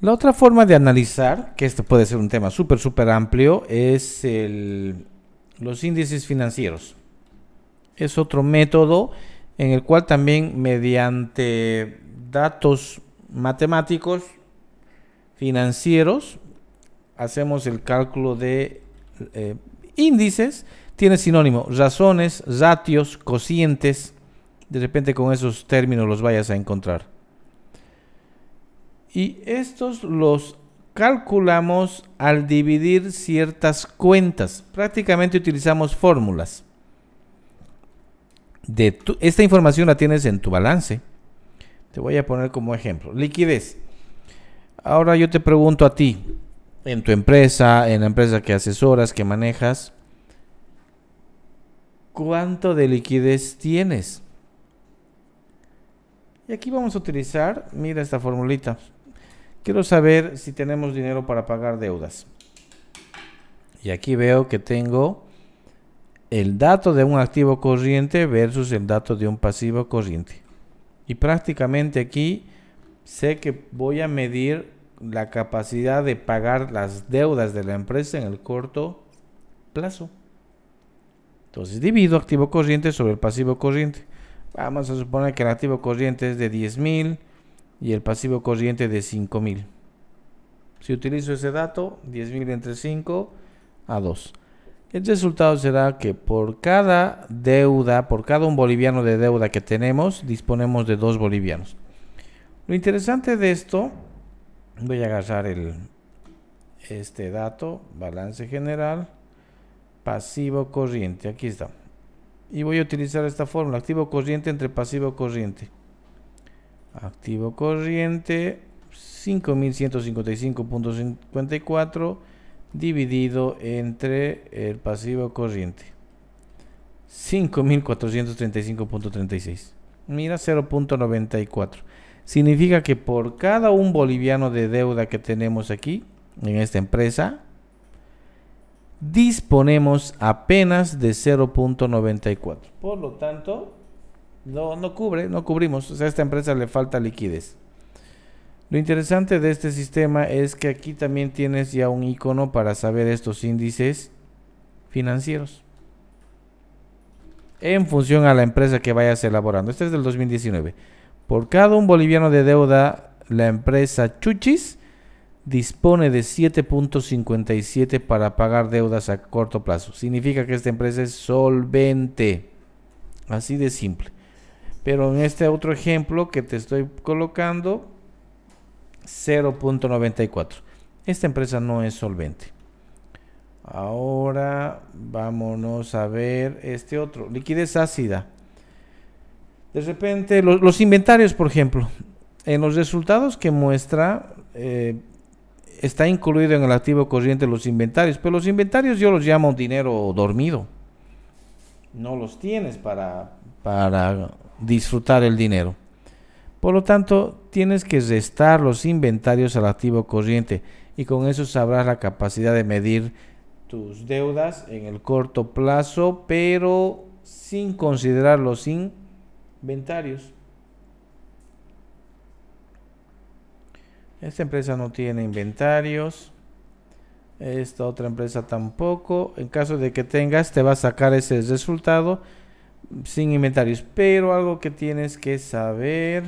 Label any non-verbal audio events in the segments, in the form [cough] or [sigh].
La otra forma de analizar, que este puede ser un tema súper, súper amplio, es el, los índices financieros. Es otro método en el cual también mediante datos matemáticos financieros hacemos el cálculo de eh, índices. Tiene sinónimo razones, ratios, cocientes. De repente con esos términos los vayas a encontrar y estos los calculamos al dividir ciertas cuentas. Prácticamente utilizamos fórmulas. De esta información la tienes en tu balance. Te voy a poner como ejemplo. Liquidez. Ahora yo te pregunto a ti, en tu empresa, en la empresa que asesoras, que manejas, ¿cuánto de liquidez tienes? Y aquí vamos a utilizar, mira esta formulita, Quiero saber si tenemos dinero para pagar deudas. Y aquí veo que tengo el dato de un activo corriente versus el dato de un pasivo corriente. Y prácticamente aquí sé que voy a medir la capacidad de pagar las deudas de la empresa en el corto plazo. Entonces divido activo corriente sobre el pasivo corriente. Vamos a suponer que el activo corriente es de 10.000 mil y el pasivo corriente de 5000. Si utilizo ese dato, 10.000 entre 5 a 2. El resultado será que por cada deuda, por cada un boliviano de deuda que tenemos, disponemos de dos bolivianos. Lo interesante de esto, voy a agarrar el, este dato, balance general, pasivo corriente, aquí está. Y voy a utilizar esta fórmula, activo corriente entre pasivo corriente. Activo corriente 5155.54 dividido entre el pasivo corriente 5435.36. Mira 0.94. Significa que por cada un boliviano de deuda que tenemos aquí en esta empresa disponemos apenas de 0.94. Por lo tanto, no, no cubre, no cubrimos. O sea, a esta empresa le falta liquidez. Lo interesante de este sistema es que aquí también tienes ya un icono para saber estos índices financieros. En función a la empresa que vayas elaborando. Este es del 2019. Por cada un boliviano de deuda, la empresa Chuchis dispone de 7.57 para pagar deudas a corto plazo. Significa que esta empresa es solvente. Así de simple. Pero en este otro ejemplo que te estoy colocando, 0.94. Esta empresa no es solvente. Ahora vámonos a ver este otro, liquidez ácida. De repente, los, inventarios, por ejemplo, en los resultados que muestra, eh, está incluido en el activo corriente los inventarios, pero los inventarios yo los llamo dinero dormido. No los tienes para, para disfrutar el dinero. Por lo tanto, tienes que restar los inventarios al activo corriente y con eso sabrás la capacidad de medir tus deudas en el corto plazo, pero sin considerar los inventarios. Esta empresa no tiene inventarios. Esta otra empresa tampoco. En caso de que tengas, te va a sacar ese resultado sin inventarios. Pero algo que tienes que saber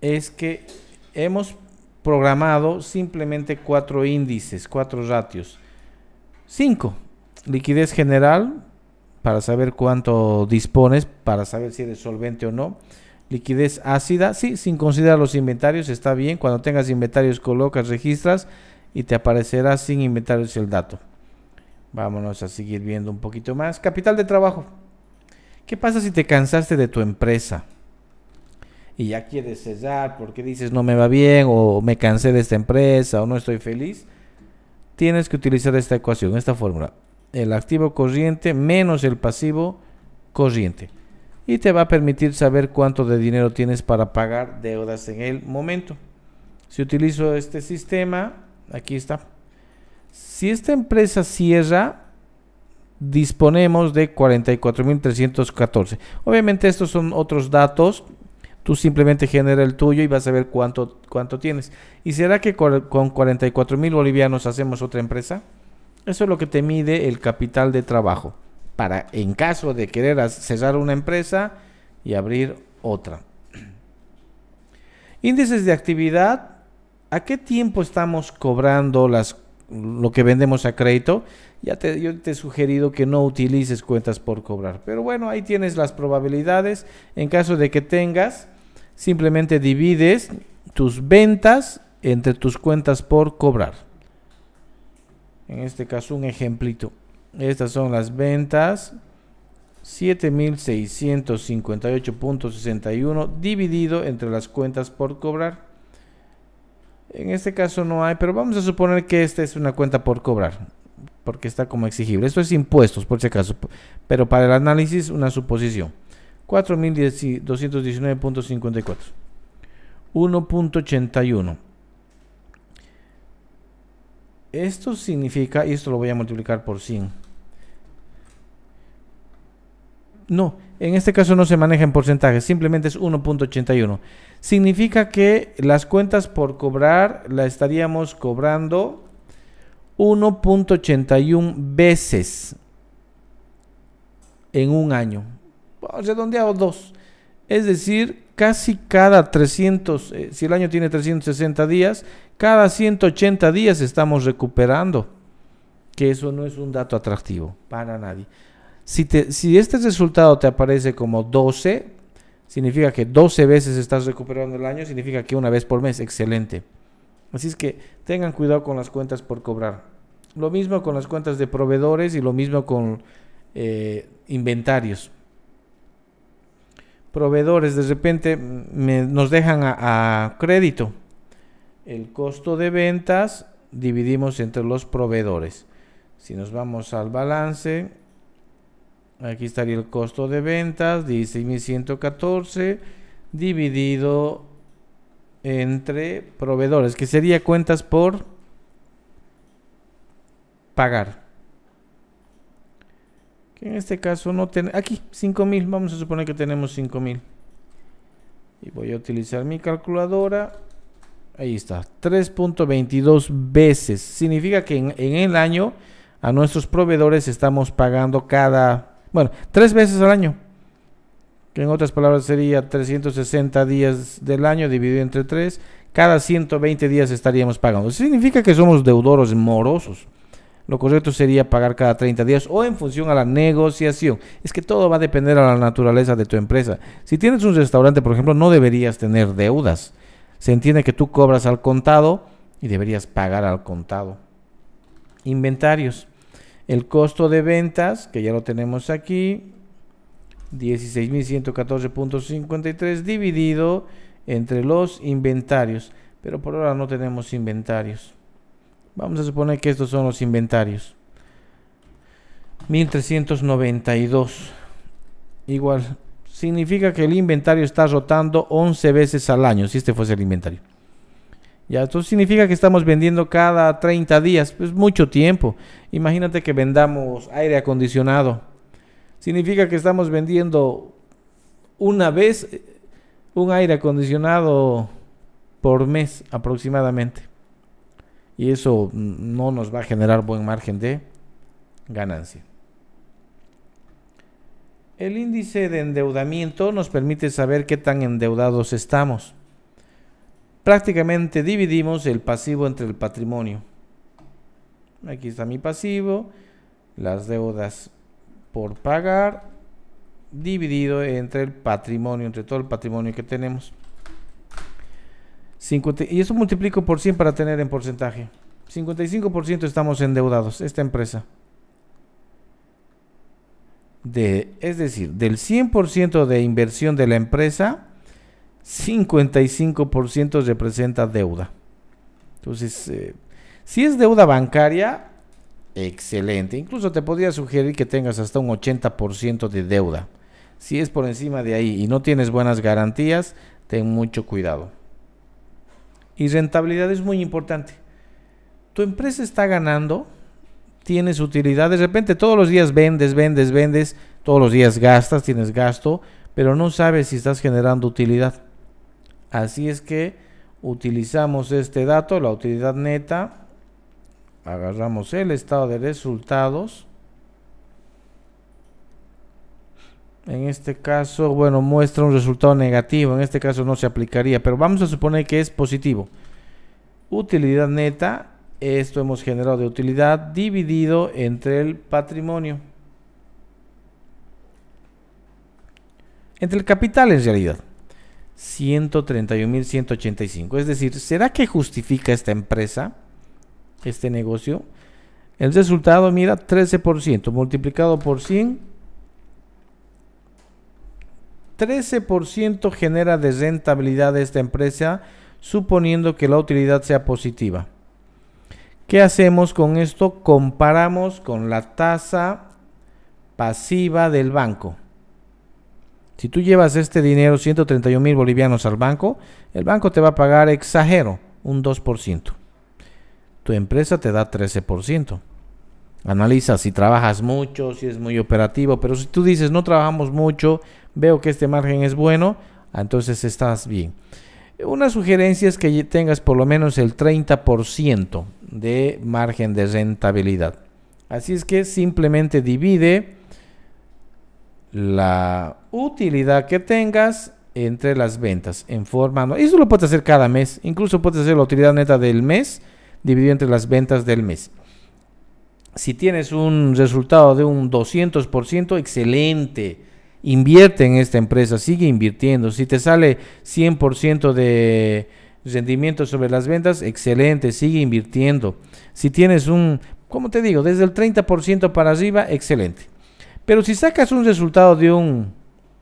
es que hemos programado simplemente cuatro índices, cuatro ratios. Cinco, liquidez general, para saber cuánto dispones, para saber si eres solvente o no. Liquidez ácida, sí, sin considerar los inventarios, está bien. Cuando tengas inventarios, colocas, registras y te aparecerá sin inventarios el dato. Vámonos a seguir viendo un poquito más. Capital de trabajo. ¿Qué pasa si te cansaste de tu empresa? Y ya quieres cesar porque dices no me va bien o me cansé de esta empresa o no estoy feliz. Tienes que utilizar esta ecuación, esta fórmula. El activo corriente menos el pasivo corriente. Y te va a permitir saber cuánto de dinero tienes para pagar deudas en el momento. Si utilizo este sistema, aquí está, si esta empresa cierra, disponemos de 44.314. Obviamente estos son otros datos. Tú simplemente genera el tuyo y vas a ver cuánto, cuánto tienes. ¿Y será que con 44.000 bolivianos hacemos otra empresa? Eso es lo que te mide el capital de trabajo. Para en caso de querer cerrar una empresa y abrir otra. [clears throat] Índices de actividad. ¿A qué tiempo estamos cobrando las lo que vendemos a crédito, ya te, yo te he sugerido que no utilices cuentas por cobrar. Pero bueno, ahí tienes las probabilidades. En caso de que tengas, simplemente divides tus ventas entre tus cuentas por cobrar. En este caso, un ejemplito. Estas son las ventas. 7.658.61 dividido entre las cuentas por cobrar. En este caso no hay, pero vamos a suponer que esta es una cuenta por cobrar, porque está como exigible. Esto es impuestos, por si acaso, pero para el análisis una suposición. 4.219.54. 1.81. Esto significa, y esto lo voy a multiplicar por 100. No, en este caso no se maneja en porcentaje, simplemente es 1.81. Significa que las cuentas por cobrar la estaríamos cobrando 1.81 veces en un año. Redondeado dos? Es decir, casi cada 300, eh, si el año tiene 360 días, cada 180 días estamos recuperando. Que eso no es un dato atractivo para nadie. Si, este resultado te aparece como 12, significa que 12 veces estás recuperando el año, significa que una vez por mes, excelente. Así es que tengan cuidado con las cuentas por cobrar. Lo mismo con las cuentas de proveedores y lo mismo con eh, inventarios. Proveedores de repente nos dejan a crédito. El costo de ventas dividimos entre los proveedores. Si nos vamos al balance, Aquí estaría el costo de ventas, 16.114, dividido entre proveedores, que sería cuentas por pagar. Que en este caso no tenemos... Aquí, 5.000, vamos a suponer que tenemos 5.000. Y voy a utilizar mi calculadora. Ahí está, 3.22 veces. Significa que en, en el año a nuestros proveedores estamos pagando cada bueno, tres veces al año. Que en otras palabras sería 360 días del año dividido entre tres. Cada 120 días estaríamos pagando. significa que somos deudores morosos. Lo correcto sería pagar cada 30 días o en función a la negociación. Es que todo va a depender a la naturaleza de tu empresa. Si tienes un restaurante, por ejemplo, no deberías tener deudas. Se entiende que tú cobras al contado y deberías pagar al contado. Inventarios. El costo de ventas, que ya lo tenemos aquí, 16.114.53 dividido entre los inventarios. Pero por ahora no tenemos inventarios. Vamos a suponer que estos son los inventarios. 1392. Igual, significa que el inventario está rotando 11 veces al año, si este fuese el inventario. Ya, esto significa que estamos vendiendo cada 30 días, pues mucho tiempo. Imagínate que vendamos aire acondicionado. Significa que estamos vendiendo una vez eh, un aire acondicionado por mes aproximadamente. Y eso no nos va a generar buen margen de ganancia. El índice de endeudamiento nos permite saber qué tan endeudados estamos prácticamente dividimos el pasivo entre el patrimonio. Aquí está mi pasivo, las deudas por pagar, dividido entre el patrimonio, entre todo el patrimonio que tenemos. 50, y eso multiplico por 100 para tener en porcentaje. 55% estamos endeudados, esta empresa. De, es decir, del 100% de inversión de la empresa, 55% representa deuda. Entonces, eh, si es deuda bancaria, excelente. Incluso te podría sugerir que tengas hasta un 80% de deuda. Si es por encima de ahí y no tienes buenas garantías, ten mucho cuidado. Y rentabilidad es muy importante. Tu empresa está ganando, tienes utilidad, de repente todos los días vendes, vendes, vendes, todos los días gastas, tienes gasto, pero no sabes si estás generando utilidad. Así es que utilizamos este dato, la utilidad neta, agarramos el estado de resultados. En este caso, bueno, muestra un resultado negativo. En este caso no se aplicaría, pero vamos a suponer que es positivo. Utilidad neta, esto hemos generado de utilidad dividido entre el patrimonio. Entre el capital en realidad. 131.185. Es decir, ¿será que justifica esta empresa, este negocio? El resultado, mira, 13% multiplicado por 100. 13% genera de rentabilidad de esta empresa, suponiendo que la utilidad sea positiva. ¿Qué hacemos con esto? Comparamos con la tasa pasiva del banco. Si tú llevas este dinero, 131 mil bolivianos al banco, el banco te va a pagar, exagero, un 2%. Tu empresa te da 13%. Analiza si trabajas mucho, si es muy operativo, pero si tú dices no trabajamos mucho, veo que este margen es bueno, ah, entonces estás bien. Una sugerencia es que tengas por lo menos el 30% de margen de rentabilidad. Así es que simplemente divide la utilidad que tengas entre las ventas en forma Eso lo puedes hacer cada mes. Incluso puedes hacer la utilidad neta del mes dividido entre las ventas del mes. Si tienes un resultado de un 200%, excelente. Invierte en esta empresa, sigue invirtiendo. Si te sale 100% de rendimiento sobre las ventas, excelente, sigue invirtiendo. Si tienes un, como te digo, desde el 30% para arriba, excelente. Pero si sacas un resultado de un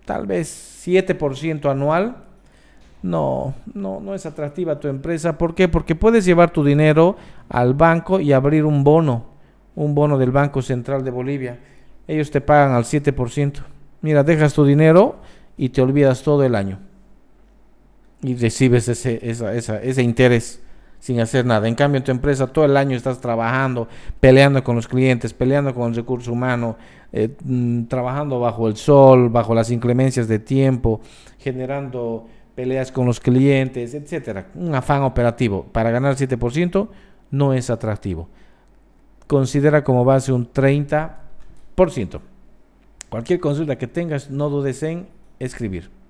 tal vez 7% anual, no, no, no es atractiva tu empresa. ¿Por qué? Porque puedes llevar tu dinero al banco y abrir un bono, un bono del Banco Central de Bolivia. Ellos te pagan al 7%. Mira, dejas tu dinero y te olvidas todo el año. Y recibes ese, esa, ese interés sin hacer nada. En cambio, en tu empresa todo el año estás trabajando, peleando con los clientes, peleando con el recurso humano, eh, mm, trabajando bajo el sol, bajo las inclemencias de tiempo, generando peleas con los clientes, etcétera. Un afán operativo para ganar 7% no es atractivo. Considera como base un 30%. Cualquier consulta que tengas, no dudes en escribir.